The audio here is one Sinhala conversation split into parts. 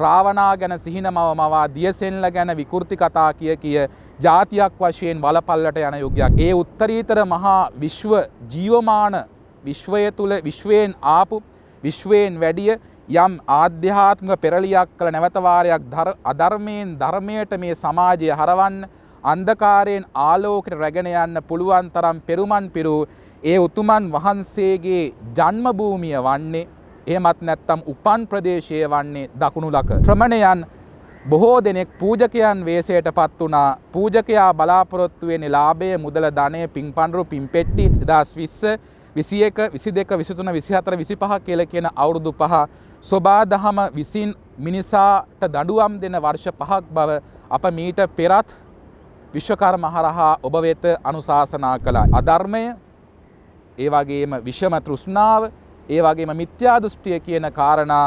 ප්‍රාවනා ගැන සිහින මව මවා දියසෙල්ල ගැන විකෘති කතා කිය කිය ජාතියක් වශයෙන් වලපල්ලට යන යුගයක්. ඒ උත්තරීතර මහා විශ්ව ජීවමාන විශ්වය තුළ විශ්වයෙන් ආපු විශ්වයෙන් වැඩිය යම් ආධ්‍යාත්මක පෙරලියක් කළ නැවතවාරයක් අධර්මයෙන් ධර්මයට මේ සමාජය හරවන්න අන්දකාරයෙන් ආලෝකට රැගෙන යන්න පුළුවන් තරම් පෙරුමන් පිරු ඒ උතුමන් වහන්සේගේ ජන්මභූමිය වන්නේ එහෙමත් නැත්තම් උපන් ප්‍රදේශය වන්නේ දකුණු ලක. ශ්‍රමණයන් බොහෝ දෙනෙක් පූජකයන් වේසයට පත් වනා පූජකයා බලාපොරොත්තුවෙනි ලාබය මුදල ධනය පින් පණඩරු පින් පෙට්ටි දස් විස්ස විසි එක විසි දෙක විසිතුන විසිහතර විසි පහ කියල කියෙන අවුරුදු පහ ස්වබා දහම විසින් මිනිසාට දඩුවම් දෙන වර්ෂ පහක් බව අප මීට පෙරත් විශ්වකර්ම හරහා ඔබ වෙත අනුශාසනා කළ අධර්මය ඒවගේම විෂම තෘෂ්ණාව ඒ වගේම මිත්‍යා දෘෂ්ටිය කියන කාරණා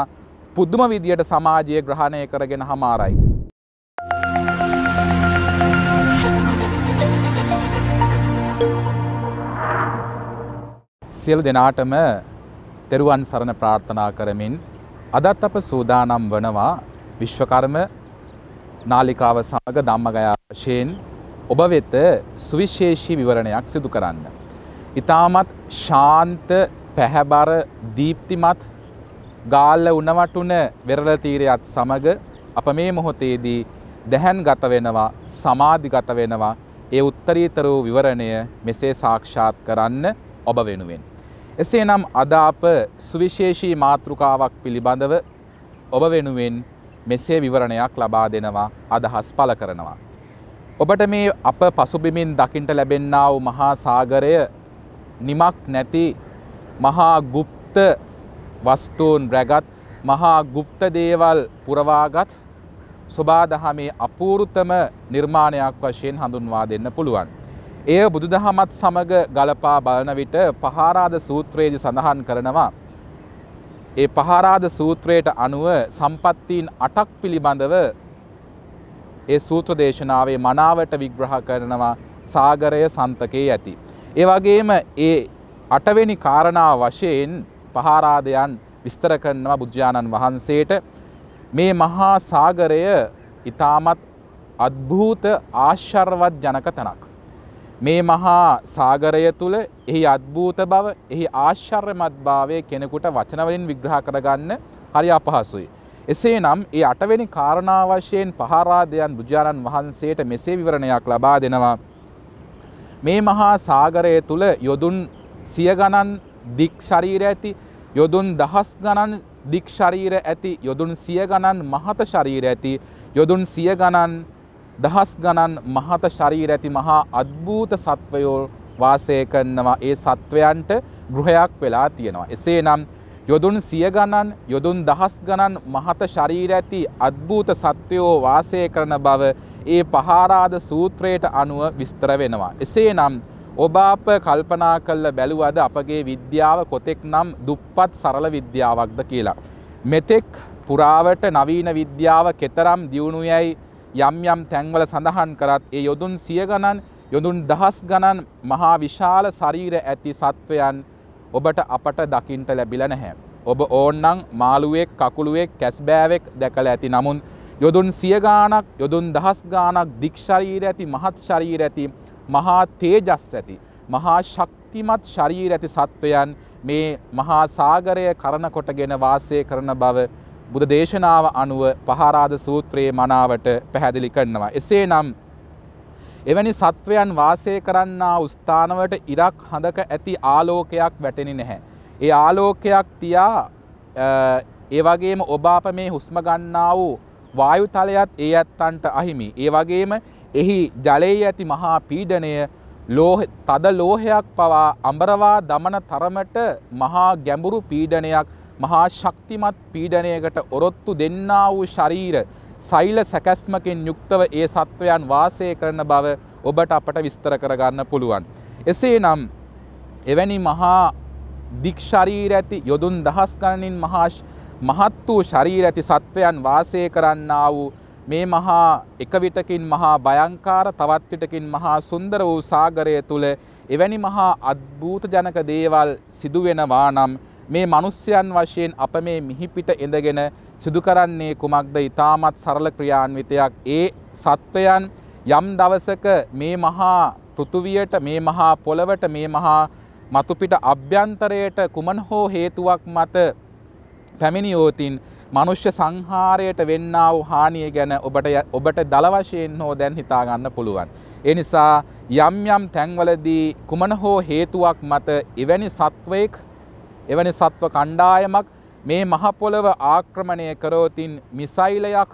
පුදුම විදියට සමාජය ග්‍රහණය කරගෙන හමාරයි. සියලු දෙනාටම තෙරුවන් සරණ ප්‍රාර්ථනා කරමින් අදත් අප සූදානම් වනවා විශ්වකර්ම නාලිකාව සමග ධම්මගයා වශයෙන් ඔබ වෙත සුවිශේෂී විවරණයක් සිදු කරන්න. ඉතාමත් ශාන්ත පැහැබර දීප්තිමත් ගාල්ල උනවටුන වෙරළ තීරයත් සමග අප මේ මොහොතේදී දැහැන් ගත වෙනවා සමාධිගත වෙනවා ඒ උත්තරීතර වූ විවරණය මෙසේ සාක්ෂාත් කරන්න ඔබ වෙනුවෙන්. එසේනම් අද අප සුවිශේෂී මාතෘකාවක් පිළිබඳව ඔබ වෙනුවෙන් මෙසේ විවරණයක් ලබා දෙනවා අදහස් පළ කරනවා. ඔබට මේ අප පසුබිමින් දකිින්ට ලැබෙන්නා වූ මහා සාගරය නිමක් නැති මහා ගුප්ත වස්තුූන් රැගත් මහා ගුප්ත දේවල් පුරවාගත් ස්වබාදහමේ අපූරුතම නිර්මාණයක් වශයෙන් හඳුන්වා දෙන්න පුළුවන්. එය බුදුදහමත් සමඟ ගලපා බලන විට පහාරාද සූත්‍රයේදි සඳහන් කරනවා. ඒ පහාරාද සූත්‍රයට අනුව සම්පත්තීන් අටක් පිළිබඳව ඒ සූත්‍ර දේශනාවේ මනාවට විග්‍රහ කරනවා සාගරය සන්තකයේ ඇති. ඒ වගේම ඒ අටවෙනි කාරණා වශයෙන් පහාරාදයන් විස්තර කරනවා බුද්ධාණන් වහන්සේට මේ මහා සාගරය ඊටමත් අද්භූත ආශ්චර්යවත් ජනක තනක්. මේ මහා සාගරය තුළ එහි අද්භූත බව එහි ආශ්චර්යමත් භාවය කෙනෙකුට වචනවලින් විග්‍රහ කරගන්න හරි අපහසුයි. එසේ නම් ඒ අටවැනි කාරණාවශයෙන් පහරාදයන් බුජාණන් වහන්සේට මෙසේ විවරණයක් ලබා දෙනවා. මේ මහා සාගරය තුළ යොදුන් සිය ගණන් දික් ශරීර ඇති යොදුන් දහස් ගණන් දික් ශරීර ඇති යොදුන් සිය ගණන් මහත ශරීර ඇති යොදුන් සිය ගණන් දහස් ගණන් මහත ශරීර ඇති මහා අද්භූත සත්වයෝ වාසය කරනවා ඒ සත්වයන්ට ගෘහයක් වෙලා තියෙනවා එසේනම් යොදුන් සිය ගණන් යොදුන් දහස් ගණන් මහත ශරීර ඇති අද්භූත සත්වයෝ වාසය කරන බව ඒ පහාරාද සූත්‍රයට අනුව විස්තර වෙනවා එසේනම් ඔබ අප කල්පනා කල්ල බැලුවද අපගේ විද්‍යාව කොතෙක් නම් දුප්පත් සරල විද්‍යාවක්ද කියලා. මෙතෙක් පුරාවට නවීන විද්‍යාව කෙතරම් දියුණු යැයි යම් යම් තැන්වල සඳහන් කරත් ඒ යොදුන් සිය ගණන් යොදුන් දහස් ගණන් මහා විශාල ශරීර ඇති සත්වයන් ඔබට අපට දකිින්ට ලැබිල නැහැ. ඔබ ඕන්නම් මාළුවෙක් කකුළුවෙක් කැස්බෑවෙක් දැකළ ඇති නමුන් යොදුන් සියගානක් යොදුන් දහස් ගානක් දික්ෂරීර ඇති මහත් ශරීර ඇති මහා තේජස් ඇති මහා ශක්තිමත් ශරීර ඇති සත්වයන් මේ මහා සාගරය කරන කොටගෙන වාසය කරන බව බුදු දේශනාව අනුව පහරාද සූත්‍රයේ මනාවට පැහැදිලි කරනවා. එසේනම් එවැනි සත්වයන් වාසය කරන්නා ස්ථානවට ඉරක් හඳක ඇති ආලෝකයක් වැටෙනි නැහැ. ඒ ආලෝකයක් තියා ඒ වගේම ඔබ අප මේ හුස්ම ගන්නා වූ වායුතලයත් ඒ ඇත්තන්ට අහිමි. ඒ වගේම එහි ජලයේ ඇති මහා පීඩනය තද ලෝහයක් පවා අඹරවා දමන තරමට මහා ගැඹුරු පීඩනයක් මහා ශක්තිමත් පීඩනයකට ඔරොත්තු දෙන්නා වූ ශරීර සෛල සැකැස්මකින් යුක්තව ඒ සත්වයන් වාසය කරන බව ඔබට අපට විස්තර කරගන්න පුළුවන්. එසේ නම් එවැනි මහා දික්ශරීර ඇති යොදුන් දහස් ගණනින් මහත් වූ ශරීර ඇති සත්වයන් වාසය කරන්නා වූ මේ මහා එක විටකින් මහා භයංකාර තවත් විටකින් මහා සුන්දර වූ සාගරය තුල එවැනි මහා අද්භූත ජනක දේවල් සිදු වෙනවා නම් මේ මිනිස්යන් වශයෙන් අප මේ මිහිපිට ඉඳගෙන සිදු කරන්නේ කුමක්ද? ඊටමත් සරල ක්‍රියාන්විතයක්. ඒ සත්වයන් යම් දවසක මේ මහා පෘථුවියට මේ මහා පොළවට මේ මහා මතුපිට අභ්‍යන්තරයට කුමන හෝ හේතුවක් මත පැමිණියෝතින් මනුෂ්‍ය සංහාරයට වෙන්නා වූ හානිය ගැන ඔබට ඔබට දල වශයෙන් හෝ දැන් හිතා ගන්න පුළුවන්. ඒ නිසා යම් යම් තැන්වලදී කුමන හෝ හේතුවක් මත එවැනි සත්වයෙක් එවැනි සත්ව කණ්ඩායමක් මේ මහ පොළව ආක්‍රමණය කරෝතින් මිසයිලයක්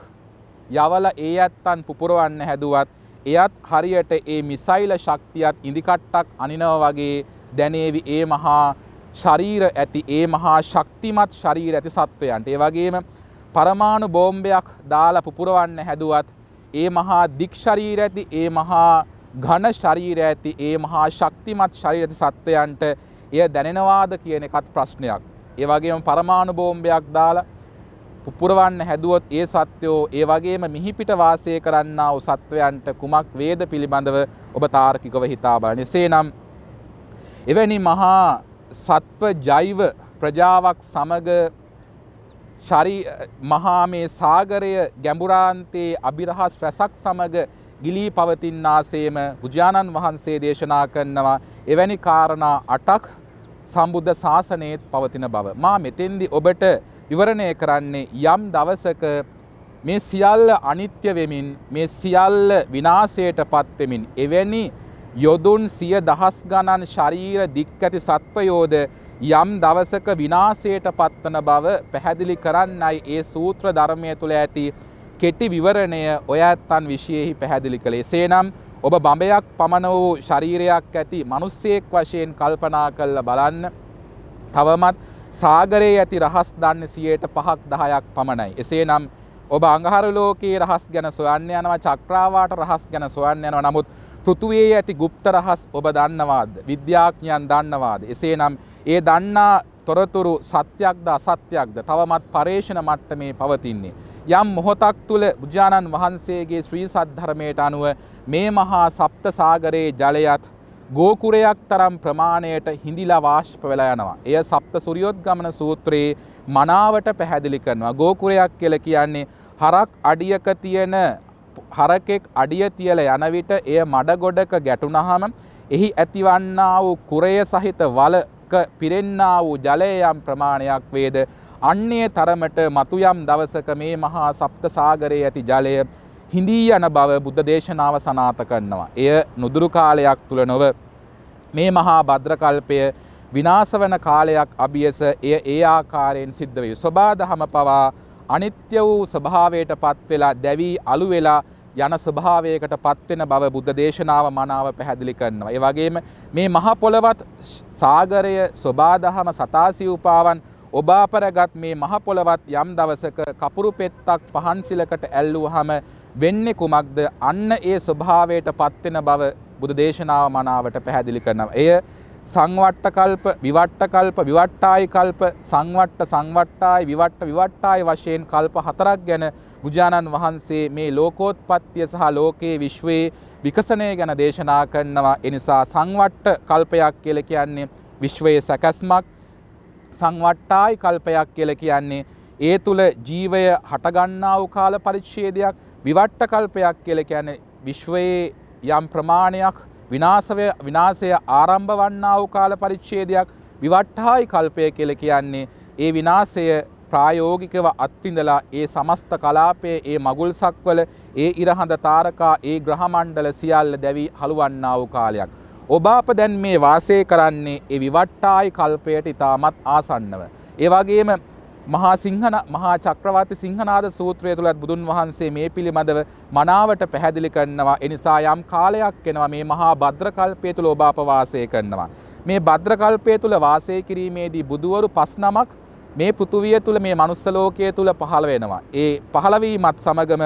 යවල ඒ ඇත්තන් පුපුරවන්න හැදුවත් එයත් හරියට ඒ මිසයිල ශක්තියත් ඉදිකට්ටක් අනිනව වගේ දැනේවි ඒ මහා ශරීර ඇති ඒ මහා ශක්තිමත් ශරීර ඇති සත්වයන්ට ඒ වගේම පරමාණු බෝම්බයක් දාලා පුපුරවන්න හැදුවත් ඒ මහා දික්ශරීර ඇති ඒ මහා ඝන ශරීර ඇති ඒ මහා ශක්තිමත් ශරීර ඇති සත්වයන්ට එය දැනෙනවාද කියන එකත් ප්‍රශ්නයක්. ඒ වගේම පරමාණු බෝම්බයක් දාලා පුපුරවන්න හැදුවොත් ඒ සත්වයෝ ඒ වගේම මිහිපිට වාසය කරන්නා වූ සත්වයන්ට කුමක් වේද පිළිබඳව ඔබ තාර්කිකව හිතා බලන්න. එසේනම් එවැනි මහා සත්ව ජෛව ප්‍රජාවක් සමග ශරි මහා මේ සාගරය ගැඹුරාන්තයේ අභිරහස් රැසක් සමග ගිලී පවතින්නාසේම බුජාණන් වහන්සේ දේශනා කරනවා එවැනි කාරණා අටක් සම්බුද්ධ ශාසනයේත් පවතින බව. මා මෙතෙන්දි ඔබට විවරණය කරන්නේ යම් දවසක මේ සියල්ල අනිත්‍ය වෙමින් මේ සියල්ල විනාශයට පත් වෙමින් එවැනි යොදුන් සිය දහස් ගණන් ශරීර දික්කැති සත්වයෝද යම් දවසක විනාසයට පත්වන බව පැහැදිලි කරන්නයි ඒ සූත්‍ර ධර්මය තුළ ඇති කෙටි විවරණය ඔය ඇත්තන් විශයෙහි පැහැදිලි කළේ සේනම් ඔබ බඹයක් පමණ වූ ශරීරයක් ඇති මනුස්සයෙක් වශයෙන් කල්පනා කල්ල බලන්න තවමත් සාගරයේ ඇති රහස් දන්න සියයට පහක් දහයක් පමණයි. එසේ නම් ඔබ අඟහරු ලෝකයේ රහස් ගැන සොයන්න යනවා චක්‍රාවාට රහස් ගැන සොයන්න යනවා නමුත් පෘතුවේ ඇති ගුප්තරහස් ඔබ දන්නවාද විද්‍යාඥයන් දන්නවාද එසේනම් ඒ දන්නා තොරතුරු සත්‍යයක්ද අසත්‍යයක්ද තවමත් පරේෂණ මට්ටමේ පවතින්නේ. යම් මොහොතක් තුළ බුජාණන් වහන්සේගේ ශ්‍රී සද්ධර්මයට අනුව මේ මහා සප්ත සාගරයේ ජලයත් ගෝකුරයක් තරම් ප්‍රමාණයට හිඳිලා වාශ්ප වෙලා යනවා. එය සප්ත සුරියොත්ගමන සූත්‍රයේ මනාවට පැහැදිලි කරනවා. ගෝකුරයක් කියලා කියන්නේ හරක් අඩියක තියෙන හරකෙක් අඩිය තියල යන විට එය මඩගොඩක ගැටුණහම එහි ඇතිවන්නා වූ කුරය සහිත වලක පිරෙන්නා වූ ජලය යම් ප්‍රමාණයක් වේද අන්නේ තරමට මතු යම් දවසක මේ මහා සප්ත සාගරයේ ඇති ජලය හිඳී යන බව බුද්ධ දේශනාව සනාත කරනවා. එය නුදුරු කාලයක් තුළ නොව මේ මහා භද්‍රකල්පය විනාශ වන කාලයක් අභියස එය ඒ ආකාරයෙන් සිද්ධ වේ. සබා දහම පවා අනිත්‍ය වූ ස්වභාවයට පත් වෙලා දැවී අළු වෙලා යන ස්වභාවයකට පත්වෙන බව බුද්ධ දේශනාව මනාව පැහැදිලි කරනවා. ඒ වගේම මේ මහ පොළවත් සාගරය සබාදහම සතාසිව්පාවන් ඔබ අපරගත් මේ මහ පොළවත් යම් දවසක කපුරු පෙත්තක් පහන්සිලකට ඇල්ලුවහම වෙන්නේ කුමක්ද? අන්න ඒ ස්වභාවයට පත්වෙන බව බුදු දේශනාව මනාවට පැහැදිලි කරනවා. එය සංවට්ට කල්ප විවට්ට කල්ප විවට්ටායි කල්ප සංවට්ට සංවට්ටායි විවට්ට විවට්ටායි වශයෙන් කල්ප හතරක් ගැන බුජාණන් වහන්සේ මේ ලෝකෝත්පත්තිය සහ ලෝකයේ විශ්වයේ විකසනය ගැන දේශනා කරනවා එනිසා සංවට්ට කල්පයක් කියල කියන්නේ විශ්වයේ සැකැස්මක් සංවට්ටායි කල්පයක් කියල කියන්නේ ඒ තුළ ජීවය හටගන්නාව කාල පරිච්ෂේදයක් විවට්ට කල්පයක් කියල කියන්නේ විශ්වයේ යම් ප්‍රමාණයක් විනාසය ආරම්භ වන්නා වූ කාල පරිච්ඡේදයක් විවට්ටායි කල්පය කියලා කියන්නේ ඒ විනාශය ප්‍රායෝගිකව අත්විඳලා ඒ සමස්ත කලාපයේ ඒ මගුල් සක්වල ඒ ඉරහඳ තාරකා ඒ ග්‍රහමණ්ඩල සියල්ල දැවී හළුවන්නා වූ කාලයක්. ඔබ අප දැන් මේ වාසය කරන්නේ ඒ විවට්ටායි කල්පයට ඉතාමත් ආසන්නව. ඒ වගේම මහා සිංහන මහා චක්‍රවර්ති සිංහනාද සූත්‍රය තුළත් බුදුන් වහන්සේ මේ පිළිබඳව මනාවට පැහැදිලි කරනවා. එනිසා යම් කාලයක් එනවා මේ මහා භද්‍රකල්පය තුළ ඔබ අප වාසය කරනවා. මේ භද්‍රකල්පය තුළ වාසය කිරීමේදී බුදුවරු පස් නමක් මේ පෘථුවිය තුළ මේ මනුස්ස ලෝකයේ තුළ පහළ වෙනවා. ඒ පහළවීමත් සමගම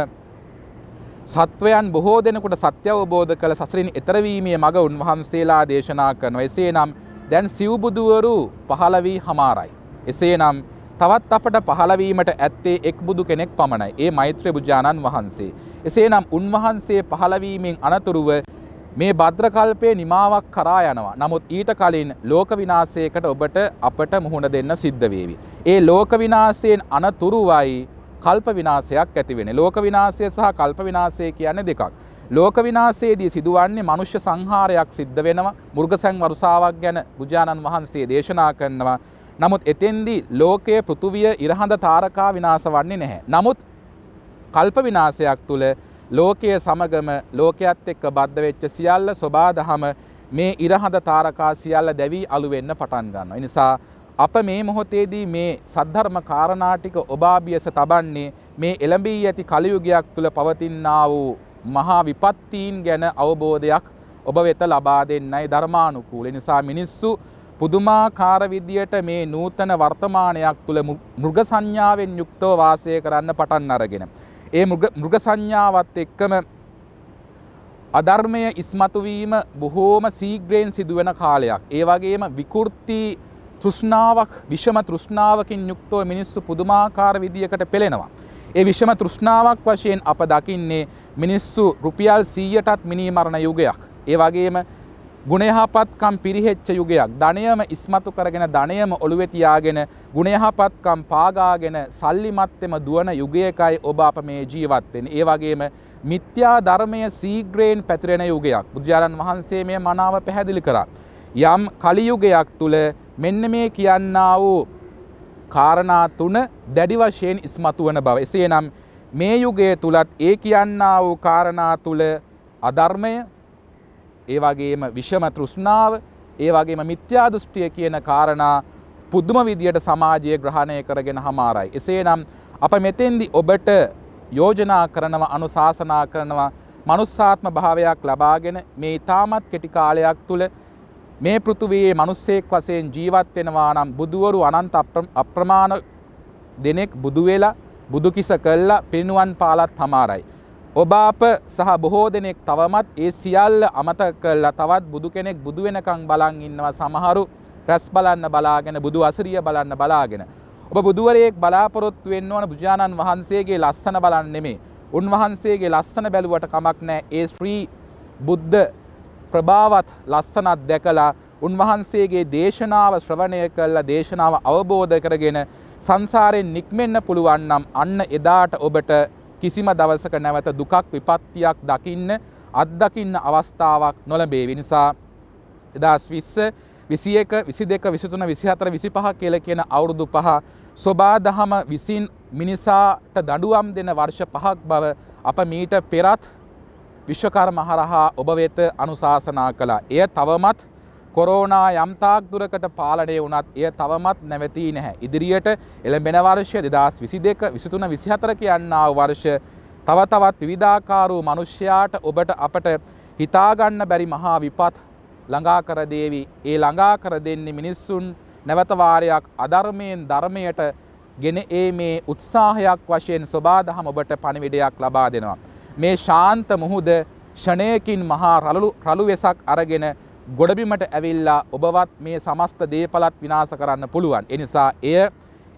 සත්වයන් බොහෝ දෙනෙකුට සත්‍ය අවබෝධ කළ සසරින් එතරවීමේ මඟ උන්වහන්සේලා දේශනා කරනවා. එසේනම් දැන් සිව්බුදුවරු පහළ වී හමාරයි. එසේනම් තවත් අපට පහළවීමට ඇත්තේ එක් බුදු කෙනෙක් පමණයි. ඒ මෛත්‍රී බුජානන් වහන්සේ. එසේනම් උන්වහන්සේ පහළවීමෙන් අනතුරුව මේ භද්‍රකල්පයේ නිමාවක් කරා යනවා. නමුත් ඊට කලින් ලෝක විනාශයකට ඔබට අපට මුහුණ දෙන්න සිද්ධ වේවි. ඒ ලෝක විනාශයෙන් අනතුරුවයි කල්ප විනාශයක් ඇති වෙන්නේ. ලෝක විනාශය සහ කල්ප විනාශය කියන්නේ දෙකක්. ලෝක විනාශයේදී සිදුවන්නේ මනුෂ්‍ය සංහාරයක් සිද්ධ වෙනවා. මුර්ගසං වරුසාවක් ගැන බුජානන් වහන්සේ දේශනා කරනවා. නමුත් එතෙන්දී ලෝකයේ පෘතුවිය ඉරහඳ තාරකා විනාස වන්නේ නැහැ. නමුත් කල්ප විනාසයක් තුළ ලෝකයේ සමගම ලෝකයත් එක්ක බද්ධ වෙච්ච සියල්ල සොබා දහම මේ ඉරහඳ තාරකා සියල්ල දැවී අළු වෙන්න පටන් ගන්නවා. ඒ නිසා අප මේ මොහොතේදී මේ සද්ධර්ම කාරණාටික ඔබාබියස තබන්නේ මේ එළඹී ඇති කලියුගයක් තුළ පවතිනා වූ මහා විපත්තීන් ගැන අවබෝධයක් ඔබ වෙත ලබා දෙන්නයි ධර්මානුකූල. නිසා මිනිස්සු පුදුමාකාර විදියට මේ නූතන වර්තමානයක් තුළ මෘග සංඥාවෙන් යුක්තව වාසය කරන්න පටන් අරගෙන. ඒ මෘග සංඥාවත් එක්කම අධර්මය ඉස්මතුවීම බොහෝම සීග්‍රයෙන් සිදුවන කාලයක්. ඒ වගේම විකෘති තෘෂ්ණාවක් විෂම තෘෂ්ණාවකින් යුක්තව මිනිස්සු පුදුමාකාර විදියකට පෙළෙනවා. ඒ විෂම තෘෂ්ණාවක් වශයෙන් අප දකින්නේ මිනිස්සු රුපියල් සීයටත් මිනීමරණ යුගයක්. ඒ වගේම ගුණයහපත්කම් පිරිහෙච්ච යුගයක් ධනයම ඉස්මතු කරගෙන ධනයම ඔළුවෙතියාගෙන ගුණයහපත්කම් පාගාගෙන සල්ලිමත්තෙම දුවන යුගයකයි ඔබ අප මේ ජීවත්වෙන්. ඒ වගේම මිත්‍යා ධර්මය සීග්‍රයෙන් පැතිරෙන යුගයක් බුදුජාණන් වහන්සේ මේ මනාව පැහැදිලි කරා. යම් කලියුගයක් තුළ මෙන්න මේ කියන්නා වූ කාරණා තුන දැඩි වශයෙන් ඉස්මතු වන බව. එසේනම් මේ යුගය තුලත් ඒ කියන්නා වූ කාරණා තුල අධර්මය ඒවාගේම විෂම තෘෂ්ණාව ඒවාගේම මිත්‍යා දෘෂ්ටිය කියන කාරණා පුදුම විදියට සමාජය ග්‍රහණය කරගෙන හමාරයි. එසේ නම් අප මෙතෙන්දි ඔබට යෝජනා කරනවා අනුශාසනා කරනවා මනුස්සාත්ම භාවයක් ලබාගෙන මේ ඉතාමත් කෙටිකාලයක් තුළ මේ පෘතුවයේ මනුස්සෙක් වසයෙන් ජීවත්වෙනවා නම් බුදුවරු අනන්ත අප්‍රමාණ දෙනෙක් බුදුවෙලා බුදුකිස කල්ලා පිණුවන් පාලත් හමාරයි. ඔබ අප සහ බොහෝ දෙනෙක් තවමත් ඒ සියල්ල අමත කල්ලා තවත් බුදු කෙනෙක් බුදු වෙනකං බලන් ඉන්නවා සමහරු රැස් බලන්න බලාගෙන බුදු අසරිය බලන්න බලාගෙන. ඔබ බුදුවරයෙක් බලාපොරොත්තු වෙන්න ඕන බුජාණන් වහන්සේගේ ලස්සන බලන්න නෙමේ. උන්වහන්සේගේ ලස්සන බැලුවට කමක් නෑ ඒ ශ්‍රී බුද්ධ ප්‍රභාවත් ලස්සනත් දැකලා උන්වහන්සේගේ දේශනාව ශ්‍රවණය කල්ලා දේශනාව අවබෝධ කරගෙන සංසාරයෙන් නික්මෙන්න පුළුවන් නම් අන්න එදාට ඔබට කිසිම දවසක නැවත දුකක් විපත්තියක් දකින්න අත්දකින්න අවස්ථාවක් නොලබේ විනිසා එදස් විස්ස විසි එක විසි දෙක විසිතුන විසිහතර විසි පහ කියල කියන අවුරුදු පහ ස්වබා දහම විසින් මිනිසාට දඩුවම් දෙන වර්ෂ පහක් බව අප මීට පෙරත් විශ්වකර්ම හරහා ඔබ වෙත අනුශාසනා කළා. එය තවමත් කොරෝනා යම්තාක් දුරකට පාලනය වුණත් එය තවමත් නැවතී නැහැ. ඉදිරියට එළඹෙන වර්ෂය දෙදස් විසි දෙක විසිතුන විසිහතර කියන්නාව වර්ෂ තව තවත් විවිධාකාරූ මනුෂ්‍යයාට ඔබට අපට හිතාගන්න බැරි මහා විපත් ළඟාකර දේවි. ඒ ළඟාකර දෙන්නේ මිනිස්සුන් නැවතවාරයක් අධර්මයෙන් ධර්මයට ගෙන ඒ මේ උත්සාහයක් වශයෙන් ස්වබාදහම ඔබට පණිවිඩයක් ලබා දෙනවා. මේ ශාන්ත මුහුද ෂණයකින් මහා රළු වෙසක් අරගෙන ගොඩබිමට ඇවිල්ලා ඔබවත් මේ සමස්ත දේපලත් විනාස කරන්න පුළුවන්. එනිසා එය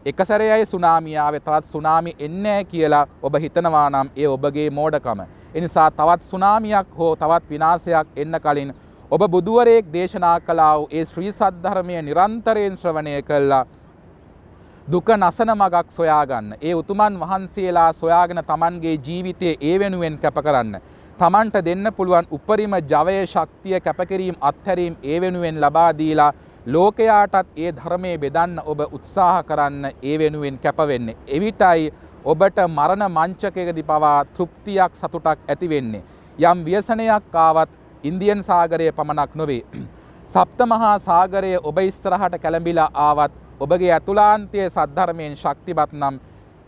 එකසරයයි සුනාමියාව තවත් සුනාමි එන්නෑ කියලා ඔබ හිතනවා නම් ඒ ඔබගේ මෝඩකම. එනිසා තවත් සුනාමියක් හෝ තවත් විනාසයක් එන්න කලින් ඔබ බුදුවරයෙක් දේශනා කලාව ඒ ශ්‍රී සද්ධර්මය නිරන්තරයෙන් ශ්‍රවණය කල්ලා දුක නසන මගක් සොයාගන්න. ඒ උතුමන් වහන්සේලා සොයාගෙන තමන්ගේ ජීවිතය ඒ වෙනුවෙන් කැප කරන්න. තමන්ට දෙන්න පුළුවන් උපරිම ජවය ශක්තිය කැපකිරීම් අත්හැරීම් ඒ වෙනුවෙන් ලබා දීලා ලෝකයාටත් ඒ ධර්මය බෙදන්න ඔබ උත්සාහ කරන්න ඒ වෙනුවෙන් කැපවෙන්නේ. එවිටයි ඔබට මරණ මංචකයකදි පවා තෘප්තියක් සතුටක් ඇතිවෙන්නේ. යම් ව්‍යසනයක් ආවත් ඉන්දියන් සාගරය පමණක් නොවේ. සප්තමහා සාගරය ඔබ ඉස්තරහට කැළඹිලා ආවත් ඔබගේ ඇතුලාන්තය සද්ධර්මයෙන් ශක්තිබත් නම්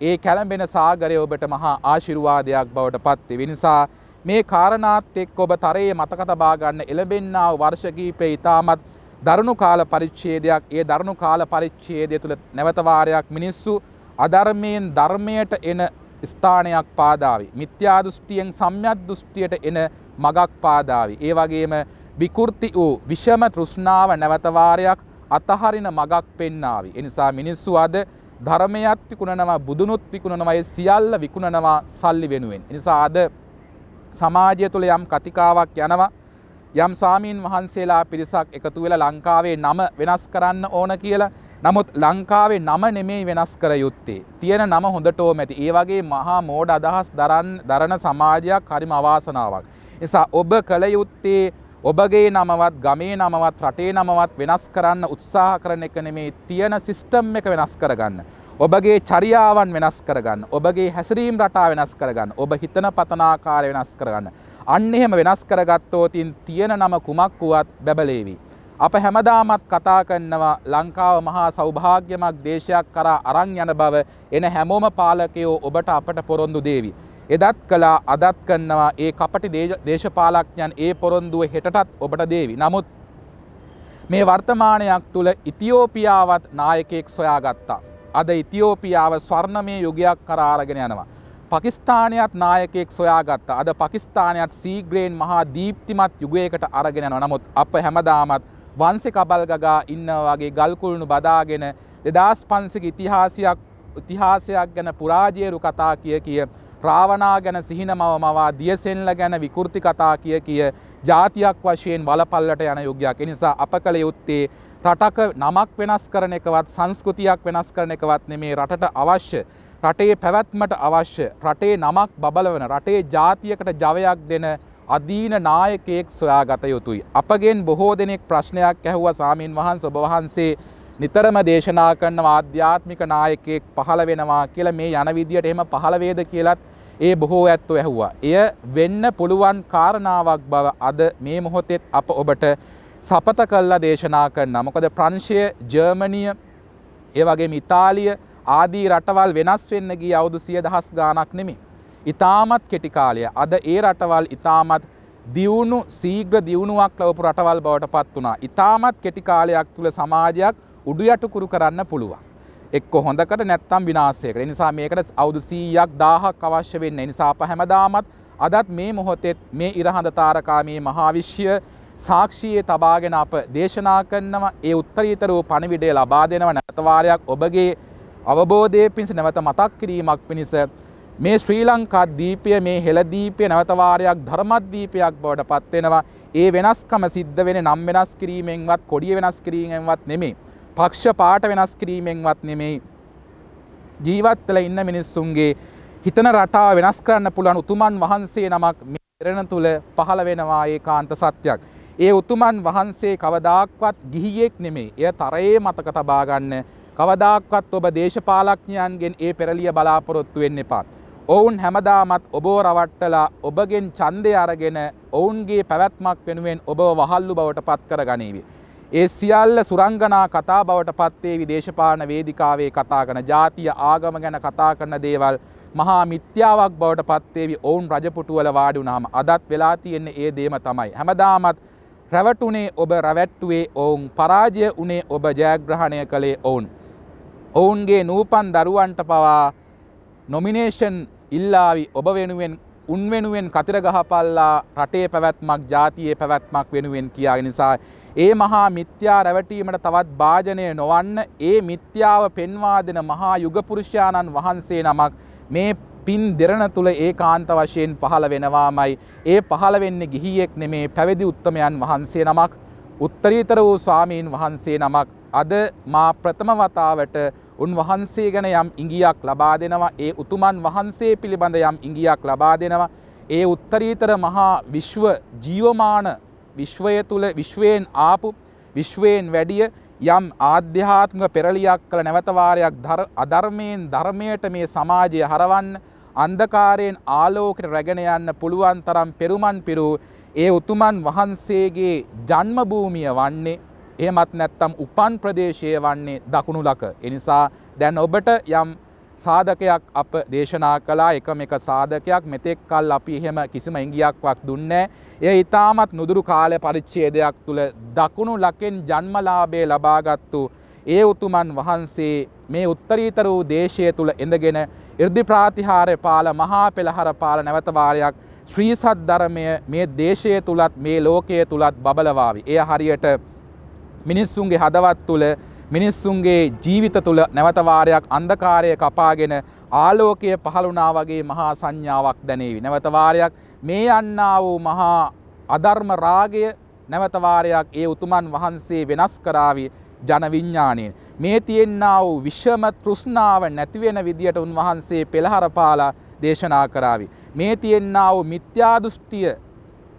ඒ කැළඹෙන සාගරය ඔබට මහා ආශිරුවාදයක් බවට පත්ති. විනිසා මේ කාරණාත් එක් ඔබ තරයේ මතක තබා ගන්න එළඹෙන්නා වර්ෂ කීපේ ඉතාමත් දරුණු කාල පරිච්ඡේදයක් ඒ දරුණු කාල පරිච්ඡේදය තුළ නැවත වාරයක් මිනිස්සු අධර්මයෙන් ධර්මයට එන ස්ථානයක් පාදාවේ. මිත්‍යා දෘෂ්ටියෙන් සම්‍යක් දෘෂ්ටියට එන මගක් පාදාවේ. ඒ වගේම විකෘති වූ විෂම තෘෂ්ණාව නැවත වාරයක් අතහරින මගක් පෙන්නාවේ. ඒ නිසා මිනිස්සු අද ධර්මයත් විකුණනවා, බුදුනුත් විකුණනවා, ඒ සියල්ල විකුණනවා සල්ලි වෙනුවෙන්. ඒ නිසා අද සමාජය තුළ යම් කතිකාවක් යනවා යම් සාමීන් වහන්සේලා පිරිසක් එකතු වෙලා ලංකාවේ නම වෙනස් කරන්න ඕන කියලා නමුත් ලංකාවේ නම නෙමෙයි වෙනස් කර යුත්තේ තියෙන නම හොඳටෝම ඇති ඒ වගේ මහා මෝඩ අදහස් දරන් දරන සමාජයක් හරිම අවාසනාවක් නිසා ඔබ කළ යුත්තේ ඔබගේ නමවත් ගමේ නමවත් රටේ නමවත් වෙනස් කරන්න උත්සාහ කරන එක නෙමේ තියෙන සිස්ටම් එක වෙනස් කරගන්න ඔබගේ චරියාවන් වෙනස් කරගන්න ඔබගේ හැසිරීම් රටා වෙනස් කරගන්න ඔබ හිතන පතනාකාර වෙනස් කරගන්න අන්න එහෙම වෙනස් කරගත්තෝතින් තියෙන නම කුමක් වුවත් බැබලේවි. අප හැමදාමත් කතා කන්නවා ලංකාව මහා සෞභාග්‍යමක් දේශයක් කරා අරං යන බව එන හැමෝම පාලකයෝ ඔබට අපට පොරොන්දු දේවී. එදත් කලා අදත් කන්නවා ඒ කපටි දේශපාලක්ඥන් ඒ පොරොන්දුව හෙටත් ඔබට දේවි. නමුත් මේ වර්තමානයක් තුළ ඉතිෝපියාවත් නායකෙක් සොයා ගත්තා. අද ඉතිෝපියාව ස්වර්ණමය යුගයක් කරාරගෙන යනවා. පකිස්ථානයත් නායකෙක් සොයාගත්ත අද පකිස්ථානයත් සීග්‍රේන් මහා දීප්තිමත් යුගයකට අරගෙන යනවා. නමුත් අප හැමදාමත් වංශ කබල් ගගා ඉන්නවා වගේ ගල්කුළුණු බදාගෙන 2500ක ඉතිහාසයක් ඉතිහාසයක් ගැන පුරාජේරු කතා කිය කිය රාවණා ගැන සිහිනමව මවා දියසෙන්ල ගැන විකෘති කතා කිය කිය ජාතියක් වශයෙන් වලපල්ලට යන යුගයක්. ඒ නිසා අප කළ යුත්තේ රටක නමක් වෙනස් කරන එකවත් සංස්කෘතියක් වෙනස් කරන එකවත් නෙමේ රටට අවශ්‍ය රටේ පැවැත්මට අවශ්‍ය රටේ නමක් බබලවන රටේ ජාතියකට ජවයක් දෙන අදීන නායකයෙක් සොයාගත යුතුයි. අපගෙන් බොහෝ දෙනෙක් ප්‍රශ්නයක් ඇහුව සාමීන් වහන්ස ඔබවහන්සේ නිතරම දේශනා කරන ආධ්‍යාත්මික නායකයෙක් පහළ වෙනවා කියල මේ යන විදියට එහෙම පහළවේද කියලත් ඒ බොහෝ ඇත්තු ඇහුවා. එය වෙන්න පුළුවන් කාරණාවක් බව අද මේ මොහොතෙත් අප ඔබට සපත කල්ලා දේශනා කරන්න මොකද ප්‍රංශය ජර්මණිය ඒවගේ ඉතාලිය ආදී රටවල් වෙනස් වෙන්න ගී අවුදු සිය දහස් ගානක් නෙමි. ඉතාමත් කෙටිකාලය අද ඒ රටවල් ඉතාමත් දියුණු සීග්‍ර දියුණුවක් ලවපු රටවල් බවට පත් වනා. ඉතාමත් කෙටිකාලයක් තුළ සමාජයක් උඩුයට කුරු කරන්න පුළුවන්. එක්ක හොඳකට නැත්තම් විනාසයක නිසා මේකට අවුදු සීයක් දාහක් අවශ්‍ය වෙන්න නිසා පහැමදාමත් අදත් මේ මොහොතෙත් මේ ඉරහඳ තාරකාමී මහාවිශ්‍ය සාක්ෂයේ තබාගෙන අප දේශනා කරනවා ඒ උත්තරීතරූ පණවිඩය ලබා දෙනව නැතවාරයක් ඔබගේ අවබෝධය පිණිස නැවත මතක් කිරීමක් පිණිස මේ ශ්‍රී ලංකා දීපය මේ හෙළදීපය නැවතවාරයක් ධර්මත්දීපයක් බවට පත්වෙනවා ඒ වෙනස්කම සිද්ධ වෙන නම් වෙනස් කිරීමෙන්වත් කොඩිය වෙනස් කිරීමෙන්වත් නෙමේ පක්ෂ පාට වෙනස් කිරීමෙන්වත් නෙමෙයි ජීවත්වල ඉන්න මිනිස්සුන්ගේ හිතන රටා වෙනස් කරන්න පුළුවන් උතුමන් වහන්සේ නමක් මේ එරණ තුළ පහළ වෙනවා ඒ කාන්ත සත්‍යයක්. ඒ උතුමන් වහන්සේ කවදාක්වත් ගිහියෙක් නෙමේ එය තරයේ මතක තබාගන්න කවදාක්වත් ඔබ දේශපාලක්ඥයන්ගෙන් ඒ පෙරලිය බලාපොරොත්තු වෙන්න එපා. ඔවුන් හැමදාමත් ඔබෝ රවට්ටලා ඔබගෙන් චන්දය අරගෙන ඔවුන්ගේ පැවැත්මක් වෙනුවෙන් ඔබ වහල්ලු බවට පත් කර ගනීවි. ඒ සියල්ල සුරංගනා කතා බවට පත්වේවි දේශපාන වේදිකාවේ කතා කරන ජාතිය ආගම ගැන කතා කරන දේවල් මහා මිත්‍යාවක් බවට පත්වේවි ඔවුන් රජපුටුවල වාඩි වුණාම අදත් වෙලා තියෙන්නේ ඒ දේම තමයි. හැමදාමත් රැවටුනේ ඔබ රැවැට්ටුවේ ඔවුන් පරාජය උනේ ඔබ ජයග්‍රහණය කළේ ඔවුන්. ඔවුන්ගේ නූපන් දරුවන්ට පවා නොමිනේෂන් ඉල්ලාවි ඔබ වෙනුවෙන් උන්වෙනුවෙන් කතරගහපල්ලා රටේ පැවැත්මක් ජාතියේ පැවැත්මක් වෙනුවෙන් කියා නිසා. ඒ මහා මිත්‍යා රැවටීමට තවත් භාජනය නොවන්න ඒ මිත්‍යාව පෙන්වා දෙන මහා යුගපුරුෂයාණන් වහන්සේ නමක් මේ පින් දෙරණ තුළ ඒ කාන්ත වශයෙන් පහළ වෙනවාමයි ඒ පහළ වෙන්නේ ගිහියෙක් නෙමේ පැවිදි උත්තමයන් වහන්සේ නමක් උත්තරීතර වූ ස්වාමීන් වහන්සේ නමක් අද මා ප්‍රථම වතාවට උන්වහන්සේ ගැන යම් ඉඟියක් ලබා දෙනවා ඒ උතුමන් වහන්සේ පිළිබඳ යම් ඉඟියක් ලබා දෙනවා ඒ උත්තරීතර මහා විශ්ව ජීවමාන විශ්වය තුළ විශ්වයෙන් ආපු විශ්වයෙන් වැඩිය යම් ආධ්‍යාත්මක පෙරලියක් කළ නැවතවාරයක් අධර්මයෙන් ධර්මයට මේ සමාජය හරවන්න අන්ධකාරයෙන් ආලෝකට රැගෙන යන්න පුළුවන් තරම් පෙරුමන් පිරු ඒ උතුමන් වහන්සේගේ ජන්මභූමිය වන්නේ එහෙමත් නැත්තම් උපන් ප්‍රදේශය වන්නේ දකුණු ලක. එනිසා දැන් ඔබට යම් සාධකයක් අප දේශනා කලා එකම එක සාධකයක් මෙතෙක් කල් අපි එහෙම කිසිම ඉංගියක්වක් දුන්නෑ. එය ඉතාමත් නුදුරු කාලය පරිච්චේදයක් තුළ දකුණු ලකෙන් ජන්මලාබේ ලබාගත්තු ඒ උතුමන් වහන්සේ මේ උත්තරීතර වූ දේශය තුළ එඳගෙන ඉර්දි ප්‍රාතිහාරය පාල මහා පෙළහර පාල නැවතවාරයක් ශ්‍රීසත් ධර්මය මේ දේශය තුළත් මේ ලෝකය තුළත් බබලවාවි. එය හරියට මිනිස්සුන්ගේ හදවත් තුළ මිනිස්සුන්ගේ ජීවිත තුළ නැවතවාරයක් අන්දකාරය කපාගෙන ආලෝකය පහළුනා වගේ මහා සංඥාවක් දැනේවි. නැවතවාරයක් මේ යන්නා වූ මහා අධර්ම රාගය නැවතවාරයක් ඒ උතුමන් වහන්සේ වෙනස් කරාවි ජනවිඤ්ඥානයෙන්. මේ තියෙන්න්නා වූ විශ්වම තෘෂ්ණාව නැතිවෙන විදියට උන්වහන්සේ පෙළහරපාලා දේශනා කරාවි. මේ තියෙන්න්නා වූ මිත්‍යාදෘෂ්ටිය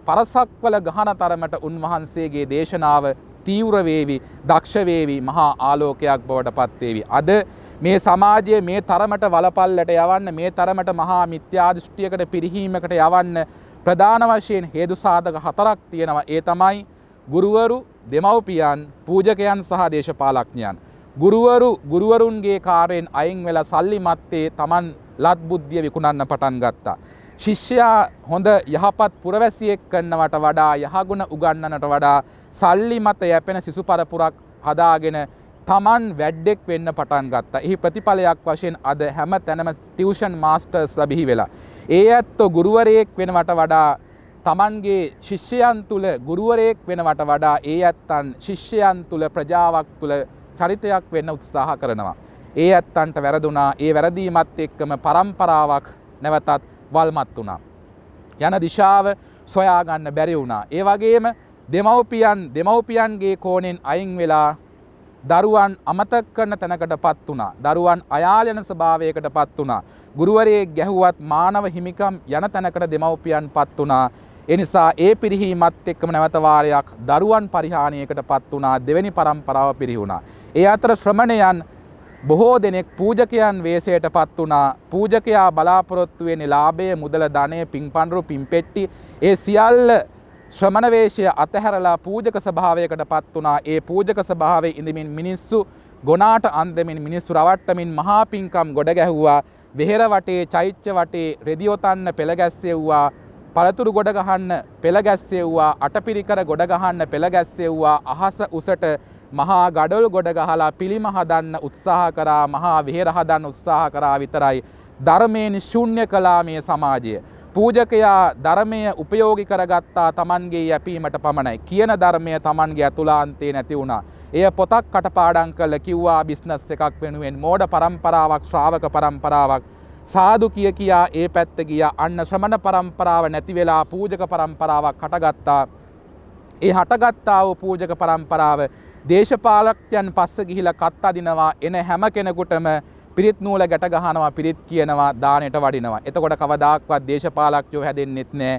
පරසක්වල ගහන තරමට උන්වහන්සේගේ දේශනාව තීවරවේවි දක්ෂවේවි මහා ආලෝකයක් බවට පත්වේවි. අද මේ සමාජයේ මේ තරමට වලපල්ලට යවන්න මේ තරමට මහා මිත්‍යාදෘෂ්ටියකට පිරිහීමකට යවන්න ප්‍රධාන වශයෙන් හේතු සාධක හතරක් තියෙනවා ඒ තමයි ගුරුවරු දෙමව්පියන් පූජකයන් සහ දේශපාලක්ඥයන්. ගුරුවරු ගුරුවරුන්ගේ කාරයෙන් අයින් වෙලා සල්ලි මත්තේ තමන් ලත් බුද්ධිය විකුණන්න පටන් ගත්තා. ශිෂ්‍යයා හොඳ යහපත් පුරවැසියෙක් කන්නවට වඩා යහගුණ උගන්නනට වඩා සල්ලි මත යැපෙන සිසු පරපුරක් හදාගෙන තමන් වැඩ්ඩෙක් වෙන්න පටන් ගත්තා. එහි ප්‍රතිඵලයක් වශයෙන් අද හැම තැනම ටියෂන් මාස්ටර්ස් ලබිහි වෙලා. ඒ ඇත්තෝ ගුරුවරයෙක් වෙනවට වඩා තමන්ගේ ශිෂ්‍යයන් තුළ ගුරුවරයෙක් වෙනවට වඩා ඒ ඇත්තන් ශිෂ්‍යයන් තුළ ප්‍රජාවක් තුළ චරිතයක් වෙන්න උත්සාහ කරනවා. ඒ ඇත්තන්ට වැරදුනා ඒ වැරදීමත් එක්කම පරම්පරාවක් නැවතත් වල්මත් වුණා. යන දිශාව සොයාගන්න බැරි වුණා. ඒ වගේම දෙමව්පියන් දෙමව්පියන්ගේ කෝණෙන් අයින් වෙලා දරුවන් අමතක කරන තැනකට පත් වුණා. දරුවන් අයාලන ස්වභාවයකට පත් වුණා. ගුරුවරයෙක් ගැහුවත් මානව හිමිකම් යන තැනකට දෙමව්පියන් පත් වුණා. එනිසා ඒ පිරිහීමත් එක්කම නැවත වාරයක් දරුවන් පරිහානියකටපත් වුණා දෙවෙනි පරම්පරාව පිරිහුණා. ඒ අතර ශ්‍රමණයන් බොහෝ දෙනෙක් පූජකයන් වේසයටපත් වුණා. පූජකයා බලාපොරොත්තු වෙන්නේ ලාභය, මුදල, ධනය, පින්පන්රු, පින්පෙට්ටි ඒ සියල්ල ශ්‍රමණ වේශය අතහැරලා පූජක ස්වභාවයකටපත් වුණා. ඒ පූජක ස්වභාවයේ ඉඳමින් මිනිස්සු ගොනාට අන්දමින් මිනිස්සු රවට්ටමින් මහා පිංකම් ගොඩ ගැහුවා. වෙහෙර වටේ, චෛත්‍ය වටේ, රෙදිඔතන්න පෙළ ගැස්සෙව්වා. පළතුරු ගොඩ ගහන්න පෙළ ගැස්සෙව්වා අටපිරිකර ගොඩ ගහන්න පෙළ ගැස්සෙව්වා අහස උසට මහා ගඩොල් ගොඩ ගහලා පිළිම හදන්න උත්සාහ කරා මහා විහෙර හදන්න උත්සාහ කරා විතරයි ධර්මයෙන් ශුන්‍ය කළා මේ සමාජය පූජකයා ධර්මය උපයෝගි කරගත්තා තමන්ගේ යැපීමට පමණයි කියන ධර්මය තමන්ගේ ඇතුලාන්තේ නැති වුණා. එය පොතක් කටපාඩං කළ කිව්වා බිස්නස් එකක් වෙනුවෙන් මෝඩ පරම්පරාවක් ශ්‍රාවක පරම්පරාවක් සාදු කිය කියා ඒ පැත්ත ගිය අන්න ශ්‍රමණ පරම්පරාව නැතිවෙලා පූජක පරම්පරාවක් කටගත්තා ඒ හටගත්තාව පූජක පරම්පරාව දේශපාලක්්‍යයන් පස්ස ගිහිල කත් අදිනවා එන හැම කෙනෙකුටම පිරිත් නූල ගැට ගහනවා පිරිත් කියනවා දානයට වඩිනවා එතකොට කවදක්වත් දේශපාලක්ෂෝ හැදෙන්න්නෙත් නෑ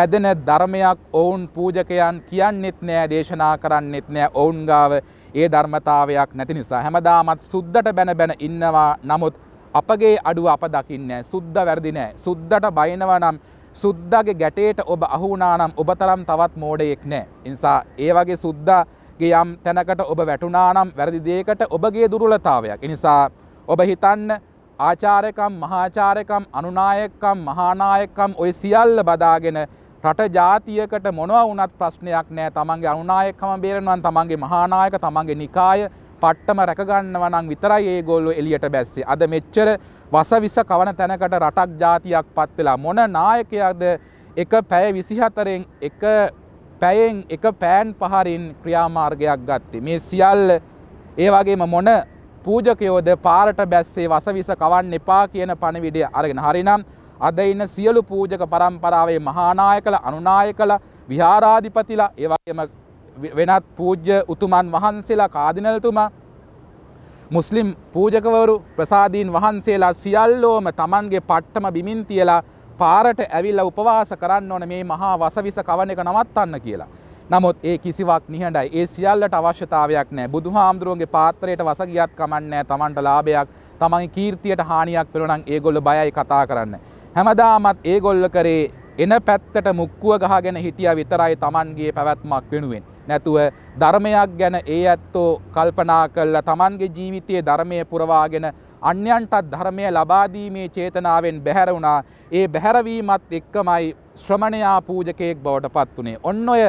හැදෙන ධර්මයක් ඔවුන් පූජකයන් කියන්නෙත් නෑ දේශනා කරන්නෙත් නෑ ඔවුන්ගාව ඒ ධර්මතාවයක් නැති නිසා හැමදාමත් සුද්දට බැන බැන ඉන්නවා නමුත් අපගේ අඩුව අප දකින්නේ සුද්ද වැරදි නෑ සුද්දට බයිනවා නම් සුද්දගේ ගැටේට ඔබ අහුනා නම් ඔබ තරම් තවත් මෝඩයෙක් නෑ. නිසා ඒ වගේ සුද්දාගේ යම් තැනකට ඔබ වැටුනා නම් වැරදි දෙයකට ඔබගේ දුර්වලතාවයක්. නිසා ඔබ හිතන්න ආචාරකම් මහාචාරකම් අනුනායකම් මහානායකම් ඔය සියල්ල බදාගෙන රට ජාතියකට මොනව වුණත් ප්‍රශ්නයක් නෑ තමන්ගේ අනුනායකම බේරෙනවා තමන්ගේ මහානායක තමන්ගේ නිකාය පට්ටම රැකගන්නවනං විතරයි ඒ ගොල්ලො එලියට බැස්සේ අද මෙච්චර වසවිස කවන තැනකට රටක් ජාතියක් පත්වෙලා මොන නායකයක්ද එක පැය විසිහතරෙන් එක පැයෙන් එක පෑන් පහරින් ක්‍රියාමාර්ගයක් ගත්තේ මේ සියල්ල ඒ වගේම මොන පූජකයෝද පාරට බැස්සේ වසවිස කවන්න එපා කියන පණවිඩිය අරගෙන හරිනම් අද ඉන්න සියලු පූජක පරම්පරාවේ මහානාය කළ අනුනාය කළ විහාරාධිපතිලා ඒවගේම වෙනත් පූජ්‍ය උතුමන් වහන්සේලා කාදිනල්තුමා මුස්ලිම් පූජකවරු ප්‍රසාදීන් වහන්සේලා සියල්ලෝම තමන්ගේ පට්ටම බිමින් තියලා පාරට ඇවිල්ල උපවාස කරන්න ඕන මේ මහා වසවිස කවන එක නවත්තන්න කියලා. නමුත් ඒ කිසිවක් නිහඬයි ඒ සියල්ලට අවශ්‍යතාවයක් නෑ බුදු හාමුදුරුවන්ගේ පාත්‍රයට වස ගියත් කමන්නෑ තමන්ට ලාභයක් තමන් කීර්තියට හානියක් වෙනනම් ඒගොල්ල බයයි කතා කරන්න. හැමදාමත් ඒගොල්ල කරේ එන පැත්තට මුක්කුව ගහගෙන හිටිය විතරයි Tamanගේ පැවැත්මක් වෙනුවෙන්. නැතුව ධර්මයක් ගැන ඒ ඇත්තෝ කල්පනා කල්ලා Tamanගේ ජීවිතයේ ධර්මය පුරවාගෙන අන්‍යන්ටත් ධර්මය ලබාදීමේ චේතනාවෙන් බැහැර වුණා. ඒ බැහැරවීමත් එක්කමයි ශ්‍රමණයා පූජකයෙක් බවට පත් වුණේ. ඔන්න ඔය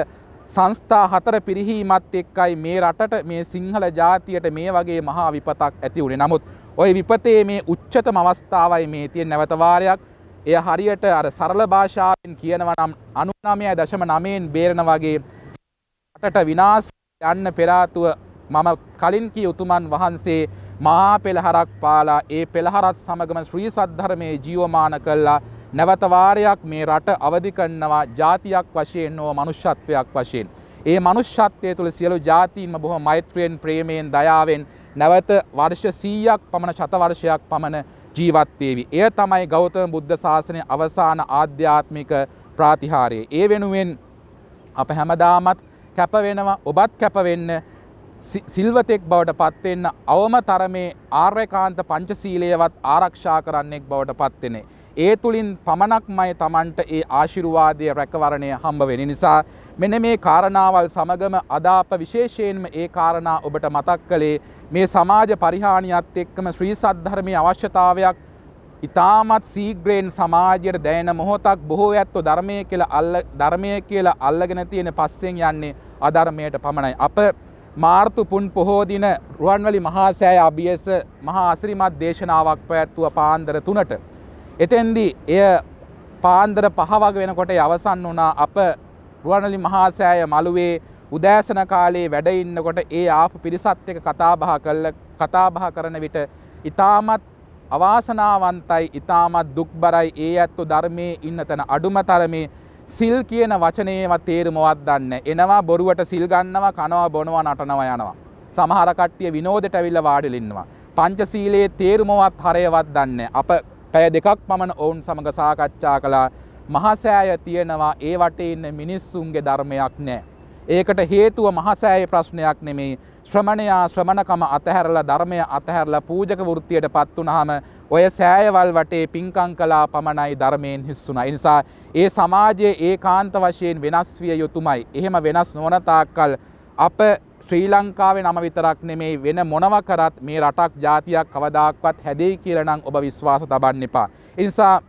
සංස්ථා හතර පිරිහීමත් එක්කයි මේ රටට මේ සිංහල ජාතියට මේ වගේ මහා විපතක් ඇති වුණේ. නමුත් ওই විපතේ මේ උච්චතම අවස්ථාවයි මේ තියෙන නැවතවාරයක්. එය හරියට අර සරල භාෂාවෙන් කියනවනම් අනුනමය දශම නමයෙන් බේරණ වගේ රටට විනාස් යන්න පෙරාතුව මම කලින් කී උතුමන් වහන්සේ මහා පෙළහරක් පාලා ඒ පෙළහරත් සමගම ශ්‍රී සද්ධර්මයේ ජීවමාන කළා නැවත වාරයක් මේ රට අවදි කරනවා ජාතියක් වශයෙන් හෝ මනුෂ්‍යත්වයක් වශයෙන්. ඒ මනුෂ්‍යත්වය තුළ සියලු ජාතීන්ම බොහොම මෛත්‍රියෙන් ප්‍රේමයෙන් දයාවෙන් නැවත වර්ෂ 100ක් පමණ ශතවර්ෂයක් පමණ ජීවත්වේවි. එය තමයි ගෞතම බුද්ධ ශාසනය අවසාන ආධ්‍යාත්මික ප්‍රාතිහාරයේ. ඒ වෙනුවෙන් අප හැමදාමත් කැපවෙනවා ඔබත් කැපවෙන්න සිල්වතෙක් බවට පත්වෙන්න අවම තරමේ ආර්යකාන්ත පංචසීලයවත් ආරක්ෂා කරන්නෙක් බවට පත්වෙනේ. ඒ තුළින් පමණක්මයි තමන්ට ඒ ආශිරුවාදය රැකවරණය හම්බ වෙන නිසා මෙන මේ කාරණාවල් සමගම අදාප විශේෂයෙන්ම ඒ කාරණා ඔබට මතක් කළේ මේ සමාජ පරිහානියත් එක්කම ශ්‍රී සද්ධර්මයේ අවශ්‍යතාවයක් ඉතාමත් සීග්‍රයෙන් සමාජයට දැයන මොහොතක් බොහෝ ඇත්තෝ ධර්මය කියලා අල්ල ධර්මය කියලා අල්ලගෙන තියෙන පස්සෙන් යන්නේ අධර්මයට පමණයි. අප මාර්තු පුන් පොහෝ දින රුවන්වැලි මහා සෑය අභියස මහා අසිරිමත් දේශනාවක් පැවැත්වුව පාන්දර 3ට. එතෙන්දී එය පාන්දර 5 වගේ වෙනකොට අවසන් වුණා අප රුවන්වැලි මහා සෑය මළුවේ උදෑසන කාලේ වැඩ ඉන්නකොට ඒ ආපු පිරිසත් එක්ක කතාබහ කළ කතාබහ කරන විට ඊටමත් අවාසනාවන්තයි ඊටමත් දුක්බරයි ඒ ඇත්තෝ ධර්මයේ ඉන්න තැන අඩුම තරමේ සිල් කියන වචනේව තේරුමවත් දන්නේ එනවා බොරුවට සිල් ගන්නවා කනවා බොනවා නටනවා යනවා සමහර කට්ටිය විනෝදයට ඇවිල්ලා වාඩිලා ඉන්නවා පංචශීලයේ තේරුමවත් හරයවත් දන්නේ අප පැය දෙකක් පමණ ඔවුන් සමග සාකච්ඡා කළා මහසෑය තියෙනවා ඒ වටේ ඉන්න මිනිස්සුන්ගේ ධර්මයක් නැහැ ඒකට හේතුව මහසෑය ප්‍රශ්නයක් නෙමෙයි ශ්‍රමණයා ශ්‍රමණකම අතහැරලා ධර්මය අතහැරලා පූජක වෘත්තියට පත් වුනහම ඔය සෑයවල් වටේ පිංකම් කළා පමණයි ධර්මයෙන් හිස්සුණා. ඒ නිසා ඒ සමාජයේ ඒකාන්ත වශයෙන් වෙනස් විය යුතුමයි. එහෙම වෙනස් නොවන තාක්කල් අප ශ්‍රී ලංකාවේ නම විතරක් නෙමෙයි වෙන මොනව කරත් මේ රටක් ජාතියක් කවදාක්වත් හැදෙයි කියලා නම් ඔබ විශ්වාස තබන්න එපා. ඒ නිසා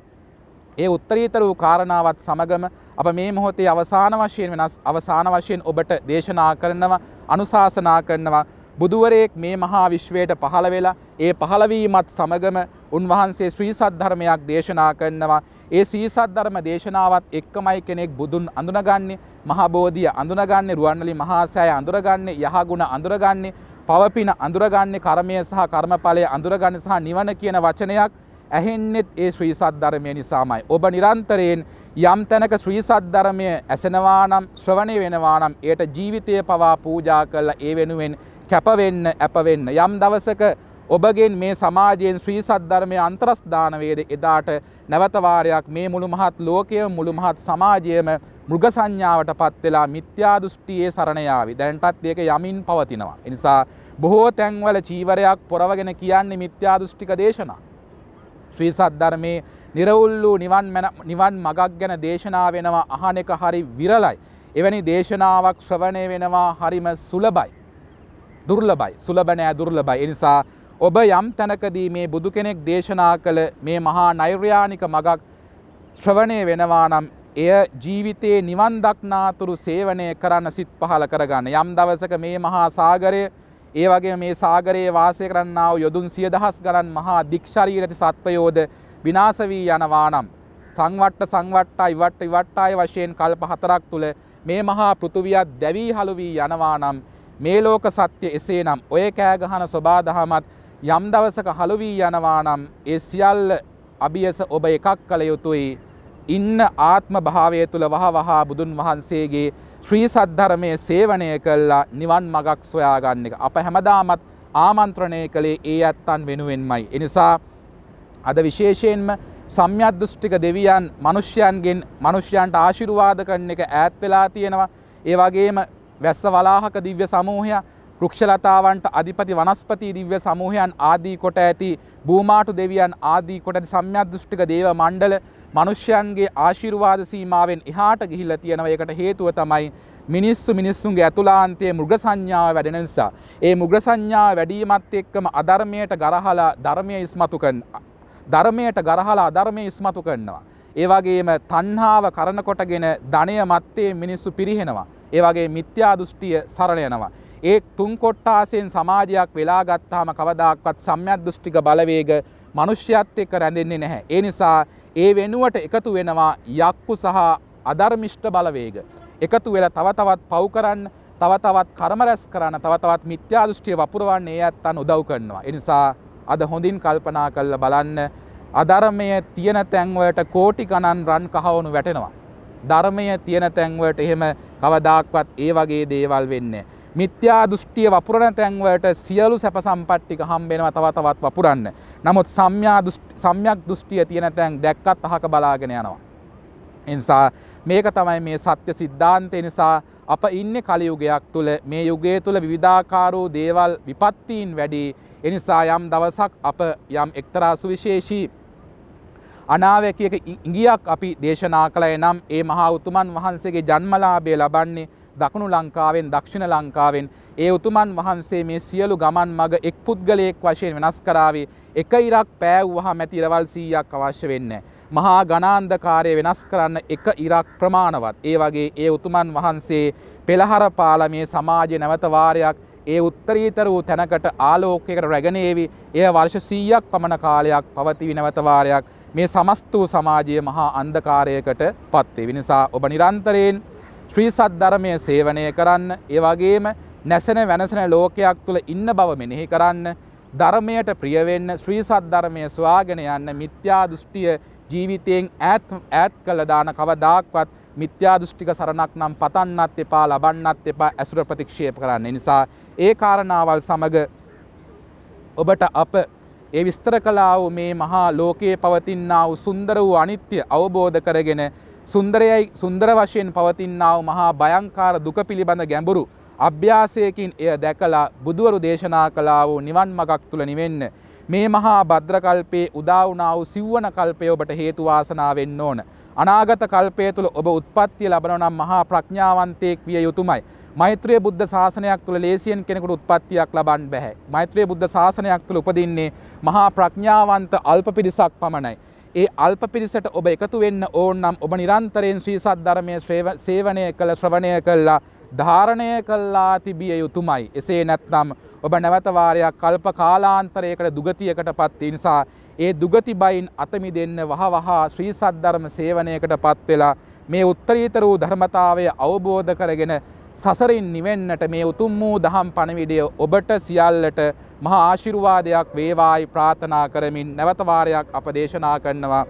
ඒ උත්තරීතර වූ කාරණාවත් සමගම අප මේ මොහොතේ අවසාන වශයෙන් වෙනස් අවසාන වශයෙන් ඔබට දේශනා කරනවා අනුශාසනා කරනවා බුදුවරයෙක් මේ මහා විශ්වයට පහළ වෙලා ඒ පහළවීමත් සමගම උන්වහන්සේ ශ්‍රී සද්ධර්මයක් දේශනා කරනවා ඒ ශ්‍රී සද්ධර්ම දේශනාවත් එක්කමයි කෙනෙක් බුදුන් අඳුනගන්නේ මහා බෝධිය අඳුනගන්නේ රුවන්වැලි මහා සෑය අඳුරගන්නේ යහගුණ අඳුරගන්නේ පවපින අඳුරගන්නේ කර්මය සහ කර්මඵලය අඳුරගන්නේ සහ නිවන කියන වචනයක් ඇහෙන්නෙත් ඒ ශ්‍රී සද්ධර්මය නිසාමයි. ඔබ නිරන්තරයෙන් යම් තැනක ශ්‍රී සද්ධර්මය ඇසෙනවා නම් ශ්‍රවණය වෙනවා නම් ඒට ජීවිතය පවා පූජා කරලා ඒ වෙනුවෙන් කැපවෙන්න ඇපවෙන්න. යම් දවසක ඔබගෙන් මේ සමාජයෙන් ශ්‍රී සද්ධර්මය අන්තරස්ධානවේද එදාට නැවතවාරයක් මේ මුළු මහත් ලෝකය මුළු මහත් සමාජයම මෘග සංඥාවට පත්වෙලා මිත්‍යාදුෘෂ්ටියයේ සරණයාවි දැන්ටත් ඒක යමින් පවතිනවා. එනිසා බොහෝ තැන්වල චීවරයක් පොරවගෙන කියන්නේ මිත්‍යාදුෘෂ්ටික දේශනා. ත්‍රීසත් ධර්මයේ නිරවුල් වූ නිවන් නිවන් මගක් ගැන දේශනා වෙනවා අහන එක හරි විරලයි. එවැනි දේශනාවක් ශ්‍රවණය වෙනවා හරිම සුලබයි. දුර්ලබයි සුලබ නෑ දුර්ලබයි. ඒ නිසා ඔබ යම් තැනකදී මේ බුදු කෙනෙක් දේශනා කළ මේ මහා නෛර්යානික මගක් ශ්‍රවණය වෙනවා නම් එය ජීවිතයේ නිවන් දක්නාතුරු සේවනය කරන්න සිත් පහල කරගන්න. යම් දවසක මේ මහා සාගරය ඒ වගේ මේ සාගරයේ වාසය කරන්නාව යොදුන් සිය දහස් ගණන් මහා දික්ෂරීරති සත්වයෝද විනාශ වී යනවා නම් සංවට්ට සංවට්ටා ඉවට්ට ඉවට්ටාය වශයෙන් කල්ප හතරක් තුල මේ මහා පෘථුවියත් දැවී හලු වී යනවා නම් මේ ලෝක සත්‍ය එසේනම් ඔය කෑ ගහන සබා දහමත් යම් දවසක හලු වී යනවා නම් ඒ සියල්ල අභියස ඔබ එකක් කළ යුතුයි ඉන්න ආත්ම භාවය තුල වහ වහා බුදුන් වහන්සේගේ ශ්‍රී සද්ධර්මය සේවනය කල්ලා නිවන් මගක් සොයාගන්න එක. අප හැමදාමත් ආමන්ත්‍රණය කළේ ඒ ඇත්තන් වෙනුවෙන්මයි. එනිසා අද විශේෂයෙන්ම සම්යද්දෘෂ්ටික දෙවියන් මනුෂ්‍යයන්ගෙන් මනුෂ්‍යයන්ට ආශිරුවාද කරන එක ඈත් වෙලා තියෙනවා. ඒ වගේම වැස්ස වලාහක දිව්‍ය සමූහය ෘක්ෂලතාවන්ට අධිපති වනස්පති දිව්‍ය සමූහයන් ආදී කොට ඇති භූමාටු දෙවියන් ආදී කොට ඇති සම්යද්දෘෂ්ටික දේව මණ්ඩල මනුෂ්‍යයන්ගේ ආශිර්වාද සීමාවෙන් එහාට ගිහිල්ලා තියෙනවා. ඒකට හේතුව තමයි මිනිස්සු මිනිස්සුන්ගේ ඇතුලාන්තයේ මෘග සංඥාව වැඩෙන නිසා. ඒ මෘග සංඥාව වැඩිමත් එක්කම අධර්මයට ගරහලා ධර්මය ඉස්මතු කරනවා. ධර්මයට ගරහලා අධර්මය ඉස්මතු කරනවා. ඒ වගේම තණ්හාව කරනකොටගෙන ධනය මැත්තේ මිනිස්සු පිරිහෙනවා. ඒ වගේ මිත්‍යා දෘෂ්ටිය සරණ යනවා. ඒ තුන් කොට්ටාසෙන් සමාජයක් වෙලා ගත්තාම කවදාක්වත් සම්‍යක් දෘෂ්ටික බලවේග මිනිස්යත් එක්ක රැඳෙන්නේ නැහැ. ඒ නිසා ඒ වෙනුවට එකතු වෙනවා යක්කු සහ අධර්මිෂ්ට බලවේග. එකතු වෙලා තව තවත් පව් කරන්න තව තවත් කර්ම රැස් කරන්න තව තවත් මිත්‍යා දෘෂ්ටිය වපුරවන්න ඒ ඇත්තන් උදව් කරනවා. ඒ නිසා අද හොඳින් කල්පනා කරලා බලන්න අධර්මය තියෙන තැන්වලට කෝටි ගණන් රන් කහවණු වැටෙනවා. ධර්මය තියෙන තැන්වලට එහෙම කවදාක්වත් ඒ වගේ දේවල් වෙන්නේ නැහැ. මිත්‍යා දෘෂ්ටිය වපුරණ තැන්වලට සියලු සැප සම්පත්තික හම්බෙනවා තව තවත් වපුරන්න. නමුත් සම්‍යා සම්‍යක් දෘෂ්ටිය තියෙන තැන් දැක්කත් අහක බලාගෙන යනවා. එනිසා මේක තමයි මේ සත්‍ය සිද්ධාන්තය නිසා අප ඉන්න කලියුගයක් තුළ මේ යුගය තුළ විවිධාකාරූ දේවල් විපත්තීන් වැඩි එනිසා යම් දවසක් අප යම් එක්තරා සුවිශේෂී අනාවැකයක ඉගියක් අපි දේශනා කළය නම් ඒ මහා උතුමන් වහන්සේගේ ජන්මලාභය ලබන්නේ දකුණු ලංකාවෙන් දක්ෂිණ ලංකාවෙන් ඒ උතුමන් වහන්සේ මේ සියලු ගමන් මග එක් පුද්ගලයෙක් වශයෙන් වෙනස් කරාවේ එක ඉරක් පෑව්වහා මැති රවල් සීයක් අවශ්‍ය වෙන්නේ. මහා ගනාන්දකාරය වෙනස් කරන්න එක ඉරක් ප්‍රමාණවත්. ඒ වගේ ඒ උතුමන් වහන්සේ පෙළහර පාලමේ සමාජය නැවතවාරයක් ඒ උත්තරීතර වූ තැනකට ආලෝකයකට රැගෙනේවි එය වර්ෂ සීයක් පමණ කාලයක් පවතිවි නැවතවාරයක් මේ සමස්ත වූ සමාජය මහා අන්දකාරයකට පත්වේ. විනිසා ඔබ නිරන්තරයෙන් ශ්‍රීසත් ධර්මය සේවනය කරන්න ඒවගේම නැසෙන වෙනසෙන ලෝකයක් තුළ ඉන්න බව මෙනෙහි කරන්න ධර්මයට ප්‍රියවෙන්න ශ්‍රීසත් ධර්මය ස්වාගෙන යන්න මිත්‍යා දෘෂ්ටිය ජීවිතයෙන් ඈත් ඈත් කළ දාන කවදාක්වත් මිත්‍යා දෘෂ්ටික සරණක් නම් පතන්නත් එපා ලබන්නත් එපා ඇසුර ප්‍රතික්ෂේප කරන්න නිසා ඒ කාරණාවල් සමග ඔබට අප ඒ විස්තර කලා වූ මේ මහා ලෝකයේ පවතින්නා වූ සුන්දර වූ අනිත්‍ය අවබෝධ කරගෙන සුන්දරයයි සුන්දර වශයෙන් පවතින්නාව මහා භයංකාර දුක පිළිබඳ ගැඹුරු අභ්‍යාසයකින් එය දැකලා බුදුවරු දේශනා කලා වූ නිවන් මගක් තුළ නිවෙන්න. මේ මහා භද්‍රකල්පයේ උදාවනාව සිව්වන කල්පය ඔබට හේතුවාසනාවෙන්න ඕන. අනාගත කල්පය තුළ ඔබ උත්පත්තිය ලබනනම් මහා ප්‍රඥාවන්තයෙක් විය යුතුමයි. මෛත්‍රය බුද්ධ ශාසනයක් තුළ ලේසියෙන් කෙනෙකුට උත්පත්තියක් ලබන්න බැහැ. මෛත්‍රය බුද්ධ ශාසනයක් තුළ උපදින්නේ මහා ප්‍රඥාවන්ත අල්ප පිරිසක් පමණයි. ඒ අල්ප පිරිසට ඔබ එකතු වෙන්න ඕන නම් ඔබ නිරන්තරයෙන් ශ්‍රී සද්ධර්මය සේවනය කළ ශ්‍රවණය කළා ධාරණය කළා තිබිය යුතුමයි. එසේ නැත්නම් ඔබ නැවතවාරයක් කල්ප කාලාන්තරයකට දුගතියකට පත් නිසා ඒ දුගති බයින් අතමි දෙන්න වහවහා ශ්‍රී සද්ධර්ම සේවනයකට පත්වෙලා මේ උත්තරීතර වූ ධර්මතාවය අවබෝධ කරගෙන සසරින් නිවෙන්නට මේ උතුම් වූ දහම් පණවිඩය ඔබට සියල්ලට මහා ආශිරුවාදයක් වේවායි ප්‍රාථනා කරමින් නැවතවාරයක් අප දේශනා කරනවා.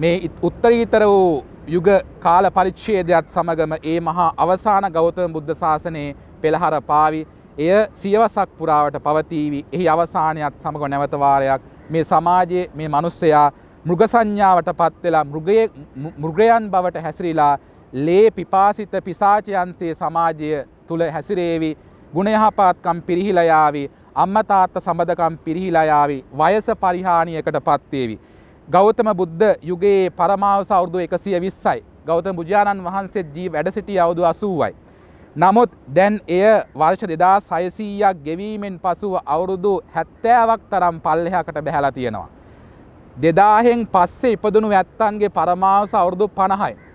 මේ උත්තරීතර වූ යුග කාල පරිච්ෂේදයක් සමගම ඒ මහා අවසාන ගෞතම බුද්ධ ශාසනයේ පෙළහර පාවි එය සියවසක් පුරාවට පවතීවි එහි අවසානයක් සමඟ නැවතවාරයක් මේ සමාජයේ මේ මනුස්සයා මෘග සංඥාවට පත්වෙලා මෘගයන් බවට හැසිරිලා ලේ පිපාසිත පිසාචයන්සේ සමාජය තුළ හැසිරේවි ගුණයහපාත්කම් පිරිහිලයාවි අම්මතාත්ත සබඳකම් පිරිහිලයාවි වයස පරිහානියකට පත්වේවි. ගෞතම බුද්ධ යුගයේ පරමාවස අවුරදු එකසිය විස්සයි. ගෞතම බුජාණන් වහන්සේ ජී වැඩ සිටි අවුදු අසූුවයි. නමුත් දැන් එය වර්ෂ දෙදා සයසීයක් ගෙවීමෙන් පසුව අවුරුදු හැත්තෑවක් තරම් පල්ලෙහකට බැහැලා තියෙනවා. දෙදාහෙන් පස්සේ ඉපදනු ඇත්තන්ගේ පරමාවස අවුරුදු පණහයි.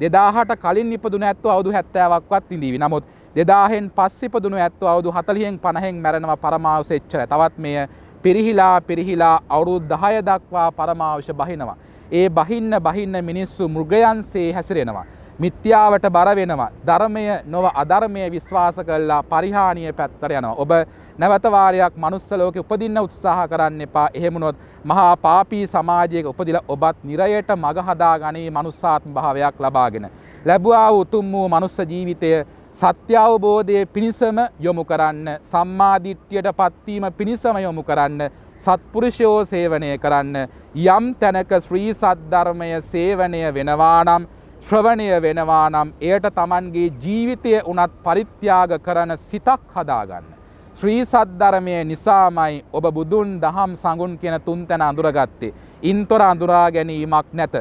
දෙදාහට කලින් ඉපදුන ඇත්තු අවුදු හැත්තෑවක්වත් ඉඳීවි නමුත් දෙදාහෙන් පස්සිපදුනු ඇත්තු අවුදු හතලියෙන් පණහෙන් මැරෙනව පරමාවස එච්චර තවත් මෙය පිරිහිලා පිරිහිලා අවුරුදු දහය දක්වා පරමාවශ බහිනවා. ඒ බහින්න බහින්න මිනිස්සු මෘගයන්සේ හැසිරෙනවා. මිත්‍යාවට බරවෙනවා. ධර්මය නොව අධර්මය විශ්වාස කල්ලා පරිහානිය පැත්තර යනවා. ඔබ නැවතවාරයක් මනුස්සලෝක උපදින්න උත්සාහ කරන්න එපා එහෙමුණොත් මහා පාපී සමාජයක උපදිල ඔබත් නිරයට මගහදා ගනී මනුස්සාත්ම භාවයක් ලබාගෙන. ලැබවා උතුම් වූ මනුස්ස ජීවිතය සත්‍යාවබෝධය පිණිසම යොමු කරන්න සම්මාධිට්්‍යයට පත්වීම පිණිසම යොමු කරන්න සත්පුරුෂයෝ සේවනය කරන්න යම් තැනක ශ්‍රී සද්ධර්මය සේවනය වෙනවානම් ශ්‍රවණය වෙනවා නම් එයට තමන්ගේ ජීවිතය උනත් පරිත්‍යාග කරන සිතක් හදාගන්න. ශ්‍රී සද්ධර්මය නිසාමයි ඔබ බුදුන් දහම් සඟුන් කියන තුන්තැන අඳුරගත්තේ. ඉන්තොර අඳුරා ගැනීමක් නැත.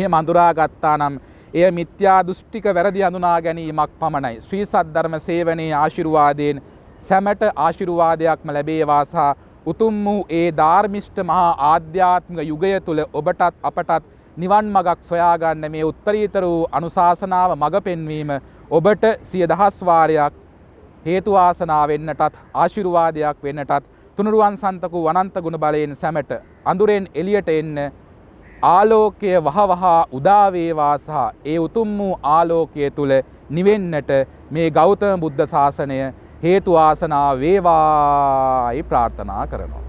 එහ මඳුරාගත්තා නම් එය මිත්‍යා දෘෂ්ටික වැරදි අඳුනා ගැනීමක් පමණයි. ශ්‍රී සද්ධර්ම සේවනයේ ආශිරුවාදයෙන් සැමට ආශිරුවාදයක්ම ලැබේවා සහ උතුම් වූ ඒ ධාර්මිෂ්ඨ මහා ආධ්‍යාත්මික යුගය තුළ ඔබටත් අපටත් නිවන් මගක් සොයාගන්න මේ උත්තරීතර වූ අනුශාසනාව මඟ පෙන්වීම ඔබට සිය දහස්වාරයක් හේතු ආසනා වෙන්නටත් ආශිර්වාදයක් වෙන්නටත් තුනුරුවන් සන්තකු වනන්ත ගුණ බලයෙන් සැමට අඳුරෙන් එලියට එන්න ආලෝකය වහවහා උදාවේවා සහ ඒ උතුම් වූ ආලෝකය තුළ නිවෙන්නට මේ ගෞතම බුද්ධ ශාසනය හේතු ආසනා වේවායි ප්‍රාර්ථනා කරනවා.